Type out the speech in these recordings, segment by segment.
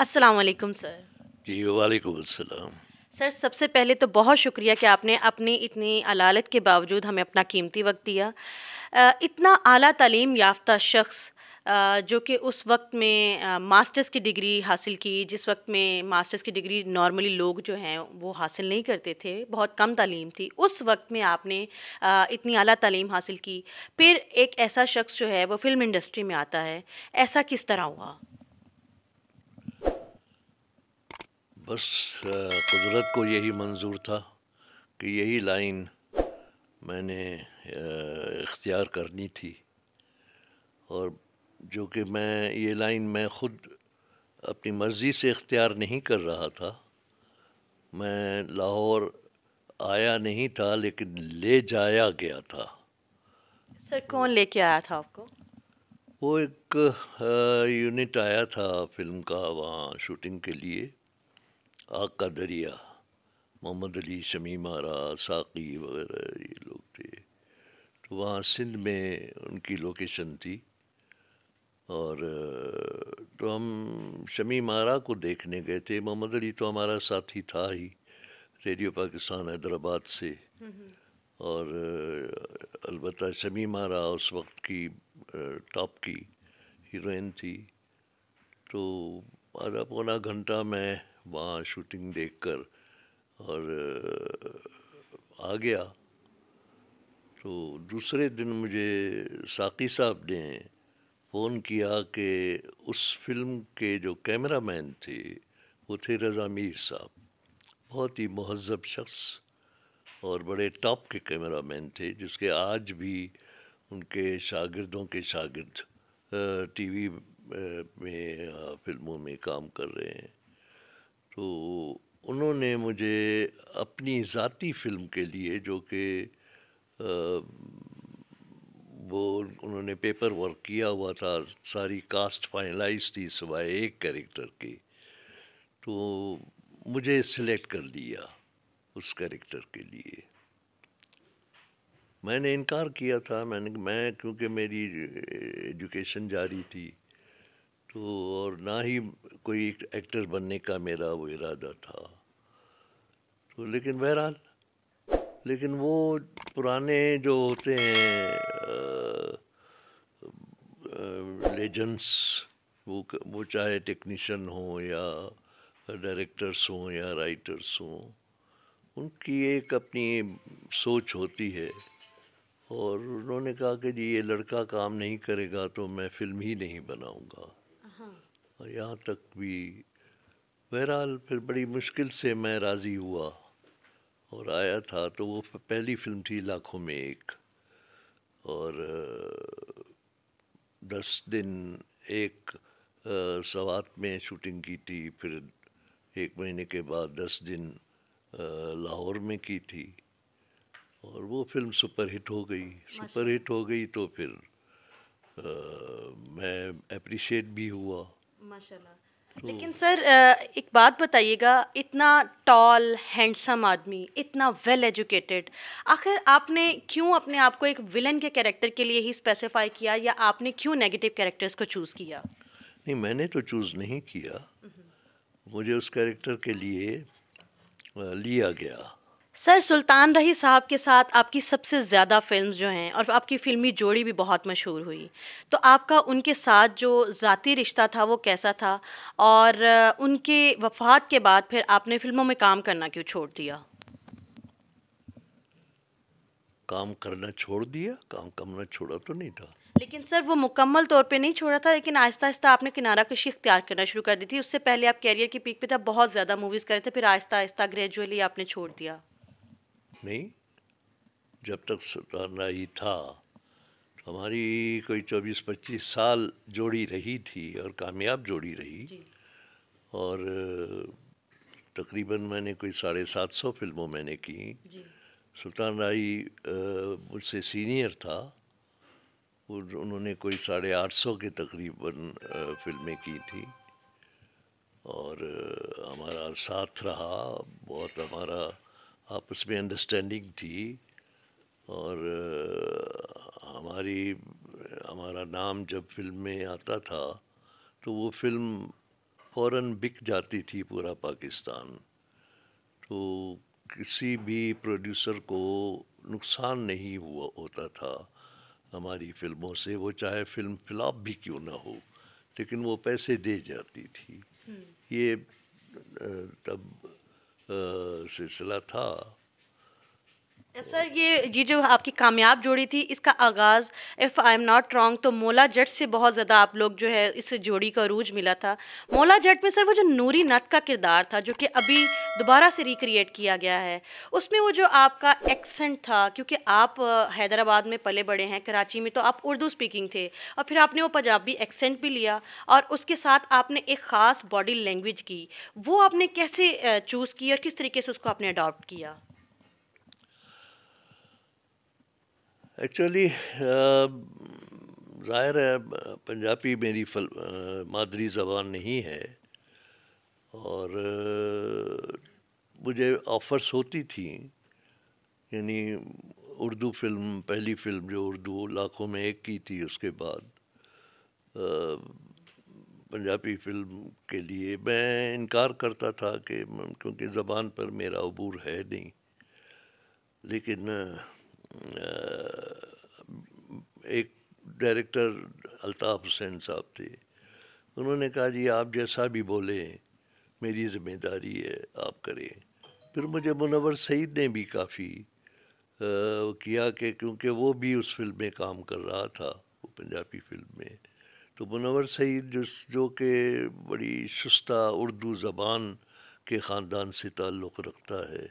अस्सलाम वालेकुम सर जी वालेकुम अस्सलाम सर सबसे पहले तो बहुत शुक्रिया कि आपने अपनी इतनी अलालत के बावजूद हमें अपना कीमती वक्त दिया इतना आला तालीम याफ्ता शख्स जो कि उस वक्त में मास्टर्स की डिग्री हासिल की जिस वक्त में मास्टर्स की डिग्री नॉर्मली लोग जो हैं वो हासिल नहीं करते थे बहुत कम तालीम थी उस वक्त में आपने इतनी आला तालीम हासिल की फिर एक ऐसा शख्स जो है वो फिल्म इंडस्ट्री में आता है ऐसा किस तरह हुआ बस कुदरत को यही मंजूर था कि यही लाइन मैंने इख्तियार करनी थी और जो कि मैं ये लाइन मैं ख़ुद अपनी मर्ज़ी से इख्तियार नहीं कर रहा था मैं लाहौर आया नहीं था लेकिन ले जाया गया था सर कौन लेके आया था आपको वो एक यूनिट आया था फिल्म का वहाँ शूटिंग के लिए आका दरिया मोहम्मद अली शमी मारा साकी वगैरह ये लोग थे तो वहाँ सिंध में उनकी लोकेशन थी और तो हम शमी मारा को देखने गए थे मोहम्मद अली तो हमारा साथी था ही रेडियो पाकिस्तान हैदराबाद से और अलबत् शमी मारा उस वक्त की टॉप की हीरोइन थी तो आधा पौना घंटा मैं वहाँ शूटिंग देखकर और आ गया तो दूसरे दिन मुझे साकी साहब ने फ़ोन किया कि उस फिल्म के जो कैमरा मैन थे वो थे रज़ा मीर साहब बहुत ही महजब शख्स और बड़े टॉप के कैमरा मैन थे जिसके आज भी उनके शागिर्दों के शागिर्द टीवी में फिल्मों में काम कर रहे हैं तो उन्होंने मुझे अपनी ज़ाती फिल्म के लिए जो कि वो उन्होंने पेपर वर्क किया हुआ था सारी कास्ट फाइनलाइज थी सिवाय एक कैरेक्टर की तो मुझे सिलेक्ट कर लिया उस कैरेक्टर के लिए मैंने इनकार किया था मैंने मैं क्योंकि मेरी एजुकेशन जारी थी तो और ना ही कोई एक एक्टर बनने का मेरा वो इरादा था तो लेकिन बहरहाल लेकिन वो पुराने जो होते हैं लेजेंड्स वो वो चाहे टेक्नीशियन हो या डायरेक्टर्स हों या राइटर्स हों उनकी एक अपनी सोच होती है और उन्होंने कहा कि जी ये लड़का काम नहीं करेगा तो मैं फिल्म ही नहीं बनाऊंगा यहाँ तक भी बहरहाल फिर बड़ी मुश्किल से मैं राज़ी हुआ और आया था तो वो पहली फिल्म थी लाखों में एक और दस दिन एक सवात में शूटिंग की थी फिर एक महीने के बाद दस दिन लाहौर में की थी और वो फिल्म सुपरहिट हो गई सुपरहिट हो गई तो फिर आ, मैं अप्रिशिएट भी हुआ माशाल्लाह लेकिन सर एक बात बताइएगा इतना टॉल हैंडसम आदमी इतना वेल एजुकेटेड आखिर आपने क्यों अपने आप को एक विलन के कैरेक्टर के लिए ही स्पेसिफाई किया या आपने क्यों नेगेटिव कैरेक्टर्स को चूज़ किया नहीं मैंने तो चूज़ नहीं किया हम्म। मुझे उस कैरेक्टर के लिए लिया गया सर सुल्तान रही साहब के साथ आपकी सबसे ज़्यादा फिल्म जो हैं और आपकी फिल्मी जोड़ी भी बहुत मशहूर हुई तो आपका उनके साथ जो ज़ाती रिश्ता था वो कैसा था और उनके वफात के बाद फिर आपने फिल्मों में काम करना क्यों छोड़ दिया काम करना छोड़ दिया काम करना छोड़ा तो नहीं था लेकिन सर वो मुकम्मल तौर पे नहीं छोड़ा था लेकिन आहिस्ता आहिस्ता आपने किनारा कशी इख्तियार करना शुरू कर दी थी उससे पहले आप कैरियर की पीक पे था बहुत ज़्यादा मूवीज़ करे थे फिर आहिस्ता आहिस्ता ग्रेजुअली आपने छोड़ दिया नहीं जब तक सुधारना ही था तो हमारी कोई चौबीस पच्चीस साल जोड़ी रही थी और कामयाब जोड़ी रही और तकरीबन मैंने कोई साढ़े सात सौ फिल्मों मैंने की सुल्तान राई मुझसे सीनियर था उन्होंने कोई साढ़े आठ सौ के तकरीबन फिल्में की थी और हमारा साथ रहा बहुत हमारा आपस में अंडरस्टैंडिंग थी और हमारी हमारा नाम जब फिल्म में आता था तो वो फिल्म फ़ौर बिक जाती थी पूरा पाकिस्तान तो किसी भी प्रोड्यूसर को नुकसान नहीं हुआ होता था हमारी फिल्मों से वो चाहे फिल्म फ्लॉप भी क्यों ना हो लेकिन वो पैसे दे जाती थी हम्म। ये तब सिलसिला था सर ये जी जो आपकी कामयाब जोड़ी थी इसका आगाज़ if I am not wrong तो मोला जट से बहुत ज़्यादा आप लोग जो है इस जोड़ी का रूज मिला था मोला जट में सर वो जो नूरी नट का किरदार था जो कि अभी दोबारा से रिक्रिएट किया गया है उसमें वो जो आपका एक्सेंट था क्योंकि आप हैदराबाद में पले बड़े हैं कराची में तो आप उर्दू स्पीकिंग थे और फिर आपने वो पंजाबी एक्सेंट भी लिया और उसके साथ आपने एक ख़ास बॉडी लैंग्वेज की वो आपने कैसे चूज़ की और किस तरीके से उसको आपने अडॉप्ट किया एक्चुअली uh, ज़ाहिर है पंजाबी मेरी फल मादरी ज़बान नहीं है और मुझे ऑफ़र्स होती थी यानी उर्दू फिल्म पहली फिल्म जो उर्दू लाखों में एक की थी उसके बाद पंजाबी फिल्म के लिए मैं इनकार करता था कि क्योंकि ज़बान पर मेरा अबूर है नहीं लेकिन एक डायरेक्टर अल्ताफ़ हुसैन साहब थे उन्होंने कहा जी आप जैसा भी बोले मेरी ज़िम्मेदारी है आप करें फिर मुझे मुनवर सईद ने भी काफ़ी किया कि क्योंकि वो भी उस फिल्म में काम कर रहा था वो पंजाबी फिल्म में तो मुनवर सईद जिस जो कि बड़ी सुस्ता उर्दू ज़बान के ख़ानदान से ताल्लुक़ रखता है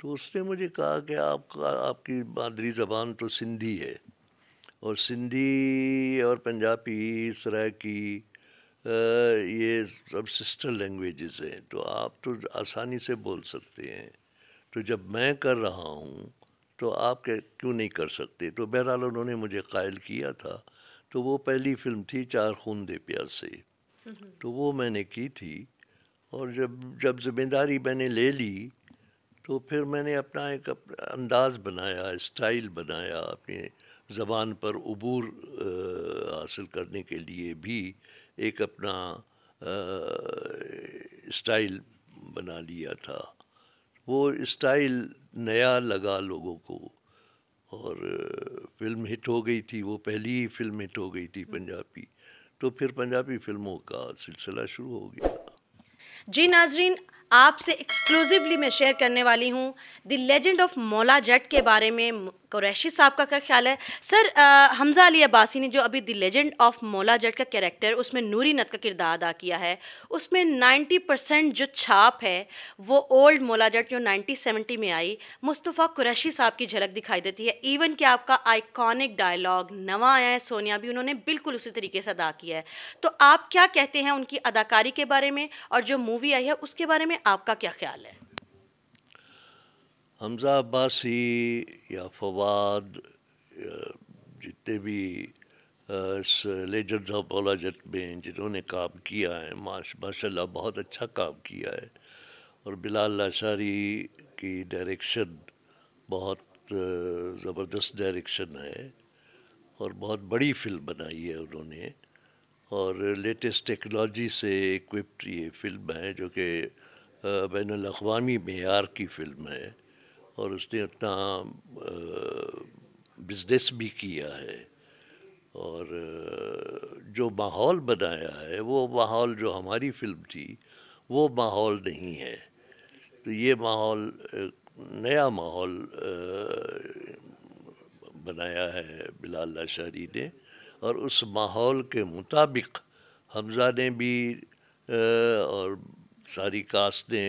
तो उसने मुझे कहा कि आपका आपकी मादरी ज़बान तो सिंधी है और सिंधी और पंजाबी इस तरह की ये सब सिस्टर लैंग्वेजेस हैं तो आप तो आसानी से बोल सकते हैं तो जब मैं कर रहा हूँ तो आप क्यों नहीं कर सकते तो बहरहाल उन्होंने मुझे कायल किया था तो वो पहली फिल्म थी चार खून दे प्यार से हम्म, हम्म। तो वो मैंने की थी और जब जब जिम्मेदारी मैंने ले ली तो फिर मैंने अपना एक अंदाज बनाया स्टाइल बनाया अपने ज़बान पर अबूर हासिल करने के लिए भी एक अपना स्टाइल बना लिया था वो स्टाइल नया लगा लोगों को और फिल्म हिट हो गई थी वो पहली ही फिल्म हिट हो गई थी हम्म। पंजाबी तो फिर पंजाबी फिल्मों का सिलसिला शुरू हो गया जी नाजरीन आपसे एक्सक्लूसिवली मैं शेयर करने वाली हूँ द लेजेंड ऑफ मौला जट के बारे में कुरैशी साहब का क्या ख्याल है सर आ, हमजा अली अब्बासी ने जो अभी द लेजेंड ऑफ मौला जट का कैरेक्टर उसमें नूरी नत का किरदार अदा किया है उसमें 90 परसेंट जो छाप है वो ओल्ड मौला जट जो 1970 में आई मुस्तफ़ा कुरैशी साहब की झलक दिखाई देती है इवन कि आपका आइकॉनिक डायलॉग नवा आया है सोनिया भी उन्होंने बिल्कुल उसी तरीके से अदा किया है तो आप क्या कहते हैं उनकी अदाकारी के बारे में और जो मूवी आई है उसके बारे में आपका क्या ख्याल है हमजा अब्बासी या फवाद जितने भी लेजेंड्स ऑफ ओलाजट में जिन्होंने काम किया है माशा बहुत अच्छा काम किया है और बिलाल लाशारी की डायरेक्शन बहुत ज़बरदस्त डायरेक्शन है और बहुत बड़ी फिल्म बनाई है उन्होंने और लेटेस्ट टेक्नोलॉजी से इक्विप्ड ये फिल्म है जो कि बैन अवी मैार की फ़िल्म है और उसने इतना बिजनेस भी किया है और जो माहौल बनाया है वो माहौल जो हमारी फिल्म थी वो माहौल नहीं है तो ये माहौल नया माहौल बनाया है बिलाल लाशारी ने और उस माहौल के मुताबिक हमजा ने भी और सारी कास्ट ने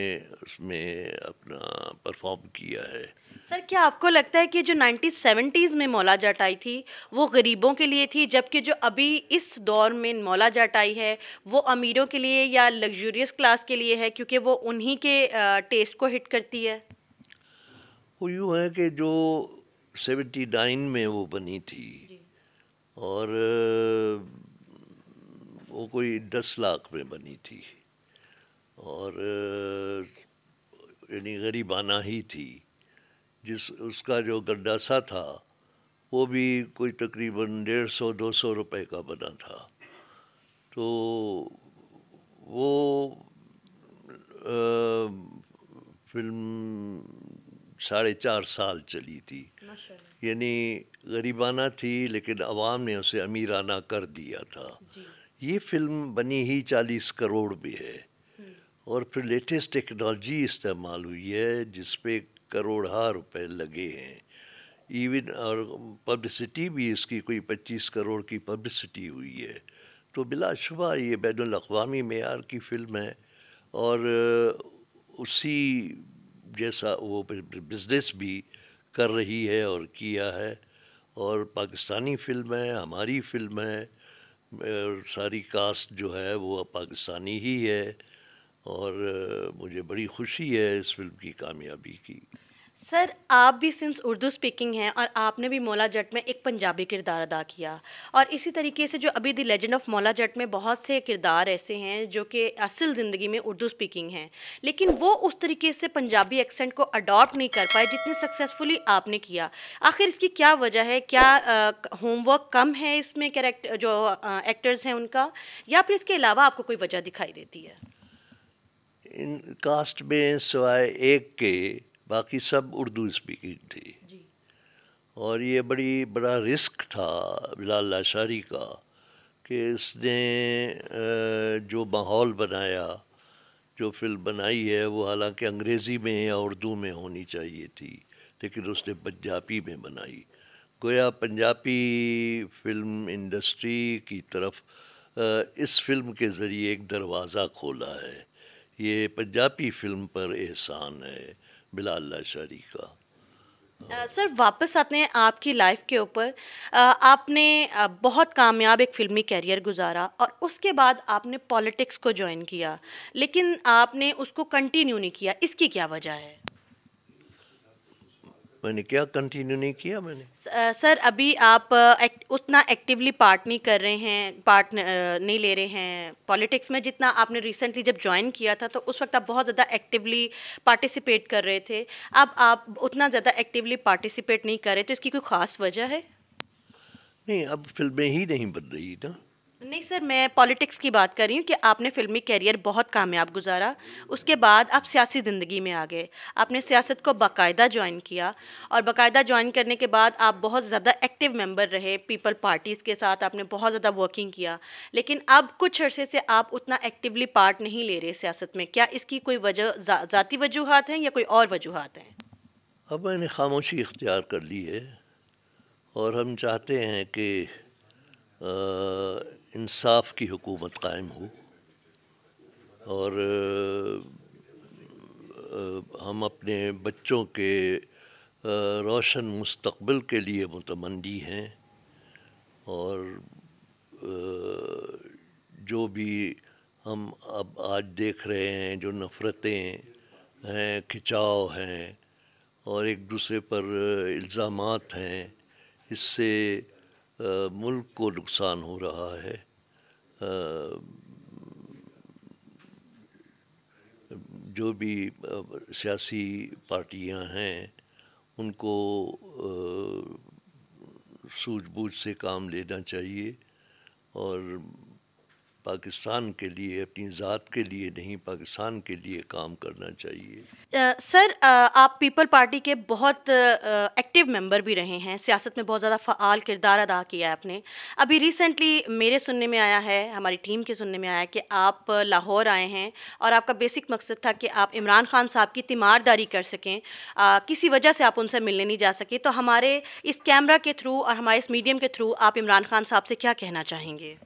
उसमें अपना परफॉर्म किया है सर क्या आपको लगता है कि जो नाइनटीन सेवेंटीज़ में मौला जाट आई थी वो गरीबों के लिए थी जबकि जो अभी इस दौर में मौला जाट आई है वो अमीरों के लिए या लग्जूरियस क्लास के लिए है क्योंकि वो उन्हीं के टेस्ट को हिट करती है वो यूँ है कि जो सेवेंटी नाइन में वो बनी थी और वो कोई दस लाख में बनी थी और यानी गरीबाना ही थी जिस उसका जो गंडासा था वो भी कोई तकरीबन डेढ़ सौ दो सौ रुपये का बना था तो वो आ, फिल्म साढ़े चार साल चली थी यानी गरीबाना थी लेकिन आवाम ने उसे अमीराना कर दिया था ये फिल्म बनी ही चालीस करोड़ भी है और फिर लेटेस्ट टेक्नोलॉजी इस्तेमाल हुई है जिसपे करोड़ा रुपए लगे हैं इवन और पब्लिसिटी भी इसकी कोई पच्चीस करोड़ की पब्लिसिटी हुई है तो बिलाशुबा ये बैन अवी मैार की फ़िल्म है और उसी जैसा वो बिजनेस भी कर रही है और किया है और पाकिस्तानी फिल्म है हमारी फिल्म है सारी कास्ट जो है वो पाकिस्तानी ही है और मुझे बड़ी खुशी है इस फिल्म की कामयाबी की सर आप भी सिंस उर्दू स्पीकिंग हैं और आपने भी मौला जट में एक पंजाबी किरदार अदा किया और इसी तरीके से जो अभी द लेजेंड ऑफ मौला जट में बहुत से किरदार ऐसे हैं जो कि असल ज़िंदगी में उर्दू स्पीकिंग हैं लेकिन वो उस तरीके से पंजाबी एक्सेंट को अडॉप्ट नहीं कर पाए जितने सक्सेसफुली आपने किया आखिर इसकी क्या वजह है क्या होमवर्क कम है इसमें कैरेक्टर जो आ, एक्टर्स हैं उनका या फिर इसके अलावा आपको कोई वजह दिखाई देती है इन कास्ट में सिवाय एक के बाकी सब उर्दू स्पीकिंग थी और ये बड़ी बड़ा रिस्क था बिलाल लाशारी का कि इसने जो माहौल बनाया जो फिल्म बनाई है वो हालांकि अंग्रेज़ी में या उर्दू में होनी चाहिए थी लेकिन उसने पंजाबी में बनाई गोया पंजाबी फिल्म इंडस्ट्री की तरफ इस फिल्म के ज़रिए एक दरवाज़ा खोला है ये पंजाबी फिल्म पर एहसान है बिलाल लाशारी का आ, सर वापस आते हैं आपकी लाइफ के ऊपर आपने बहुत कामयाब एक फिल्मी कैरियर गुजारा और उसके बाद आपने पॉलिटिक्स को ज्वाइन किया लेकिन आपने उसको कंटिन्यू नहीं किया इसकी क्या वजह है मैंने क्या कंटिन्यू नहीं किया मैंने सर अभी आप एक, उतना एक्टिवली पार्ट नहीं कर रहे हैं पार्ट नहीं ले रहे हैं पॉलिटिक्स में जितना आपने रिसेंटली जब ज्वाइन किया था तो उस वक्त आप बहुत ज़्यादा एक्टिवली पार्टिसिपेट कर रहे थे अब आप उतना ज़्यादा एक्टिवली पार्टिसिपेट नहीं कर रहे तो इसकी कोई ख़ास वजह है नहीं अब फिल्में ही नहीं बन रही ना नहीं सर मैं पॉलिटिक्स की बात कर रही हूँ कि आपने फिल्मी कैरियर बहुत कामयाब गुजारा उसके बाद आप सियासी ज़िंदगी में आ गए आपने सियासत को बाकायदा ज्वाइन किया और बाकायदा ज्वाइन करने के बाद आप बहुत ज़्यादा एक्टिव मेंबर रहे पीपल पार्टीज़ के साथ आपने बहुत ज़्यादा वर्किंग किया लेकिन अब कुछ अर्से से आप उतना एक्टिवली पार्ट नहीं ले रहे सियासत में क्या इसकी कोई वजह ज़ाती वजूहत हैं या कोई और वजूहत हैं अब मैंने खामोशी इख्तियार कर ली है और हम चाहते हैं कि इंसाफ की हुकूमत कायम हो और हम अपने बच्चों के रोशन मुस्तकबिल के लिए मुतमंदी हैं और जो भी हम अब आज देख रहे हैं जो नफ़रतें हैं खिंचाव हैं और एक दूसरे पर इल्ज़ाम हैं इससे मुल्क को नुकसान हो रहा है जो भी सियासी पार्टियां हैं उनको सूझबूझ से काम लेना चाहिए और पाकिस्तान के लिए अपनी ज़ात के लिए नहीं पाकिस्तान के लिए काम करना चाहिए आ, सर आ, आप पीपल पार्टी के बहुत आ, एक्टिव मेंबर भी रहे हैं सियासत में बहुत ज़्यादा फ़ाल किरदार अदा किया है आपने अभी रिसेंटली मेरे सुनने में आया है हमारी टीम के सुनने में आया कि आप लाहौर आए हैं और आपका बेसिक मकसद था कि आप इमरान खान साहब की तीमारदारी कर सकें किसी वजह से आप उनसे मिलने नहीं जा सके तो हमारे इस कैमरा के थ्रू और हमारे इस मीडियम के थ्रू आप इमरान खान साहब से क्या कहना चाहेंगे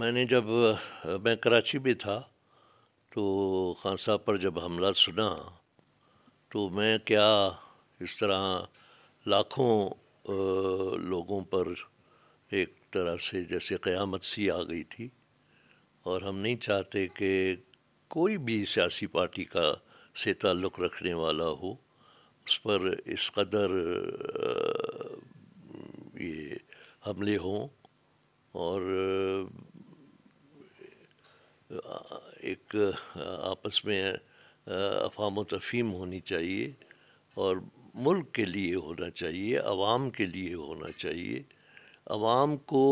मैंने जब मैं कराची में था तो खान साहब पर जब हमला सुना तो मैं क्या इस तरह लाखों लोगों पर एक तरह से जैसे क़यामत सी आ गई थी और हम नहीं चाहते कि कोई भी सियासी पार्टी का से ताल्लुक़ रखने वाला हो उस पर इस कदर ये हमले हों और एक आपस में अफाम तफहीम होनी चाहिए और मुल्क के लिए होना चाहिए आवाम के लिए होना चाहिए आवाम को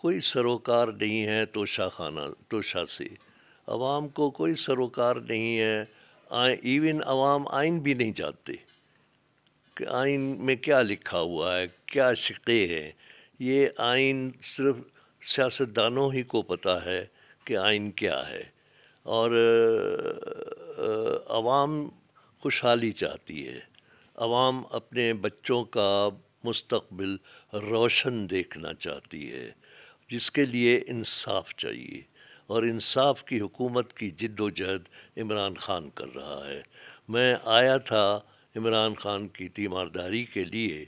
कोई सरोकार नहीं है तो शाखाना तो शाह से आवाम को कोई सरोकार नहीं है इवन आवाम आइन भी नहीं जानते कि आइन में क्या लिखा हुआ है क्या शिक़े हैं ये आइन सिर्फ सियासतदानों ही को पता है कि आइन क्या है और आवाम खुशहाली चाहती है आवाम अपने बच्चों का मुस्तबिल रोशन देखना चाहती है जिसके लिए इंसाफ चाहिए और इंसाफ की हुकूमत की जद्दोजहद इमरान ख़ान कर रहा है मैं आया था इमरान ख़ान की तीमारदारी के लिए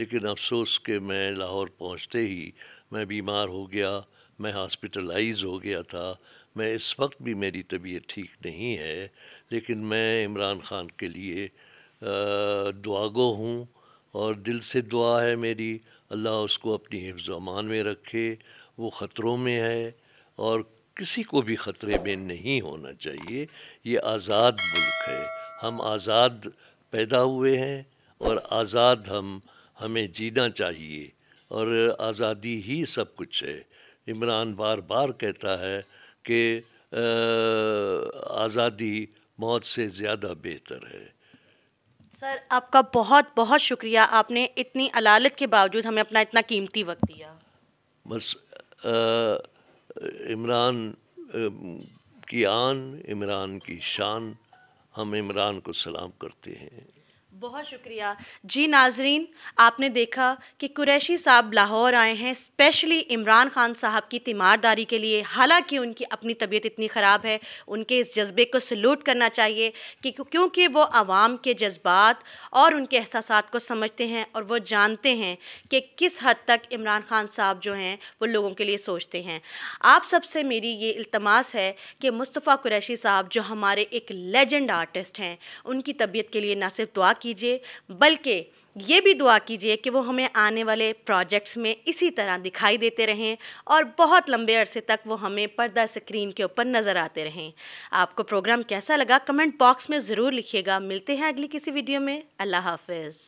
लेकिन अफसोस के मैं लाहौर पहुंचते ही मैं बीमार हो गया मैं हॉस्पिटलाइज हो गया था मैं इस वक्त भी मेरी तबीयत ठीक नहीं है लेकिन मैं इमरान ख़ान के लिए दुआगो हूँ और दिल से दुआ है मेरी अल्लाह उसको अपनी हिफ्ज़मान में रखे वो ख़तरों में है और किसी को भी ख़तरे में नहीं होना चाहिए ये आज़ाद मुल्क है हम आज़ाद पैदा हुए हैं और आज़ाद हम हमें जीना चाहिए और आज़ादी ही सब कुछ है इमरान बार बार कहता है कि आज़ादी मौत से ज़्यादा बेहतर है सर आपका बहुत बहुत शुक्रिया आपने इतनी अलालत के बावजूद हमें अपना इतना कीमती वक्त दिया बस इमरान की आन इमरान की शान हम इमरान को सलाम करते हैं बहुत शुक्रिया जी नाजरीन आपने देखा कि कुरैशी साहब लाहौर आए हैं स्पेशली इमरान खान साहब की तीमारदारी के लिए हालांकि उनकी अपनी तबीयत इतनी ख़राब है उनके इस जज्बे को सलूट करना चाहिए कि क्योंकि वो आवाम के जज्बात और उनके एहसास को समझते हैं और वो जानते हैं कि किस हद तक इमरान खान साहब जो हैं वो लोगों के लिए सोचते हैं आप सबसे मेरी ये अल्तमास है कि मुस्तफ़ा कुरैशी साहब जो हमारे एक लेजेंड आर्टिस्ट हैं उनकी तबीयत के लिए ना सिर्फ दुआ की कीजिए बल्कि ये भी दुआ कीजिए कि वो हमें आने वाले प्रोजेक्ट्स में इसी तरह दिखाई देते रहें और बहुत लंबे अरसे तक वो हमें पर्दा स्क्रीन के ऊपर नज़र आते रहें आपको प्रोग्राम कैसा लगा कमेंट बॉक्स में ज़रूर लिखिएगा मिलते हैं अगली किसी वीडियो में अल्लाह हाफिज़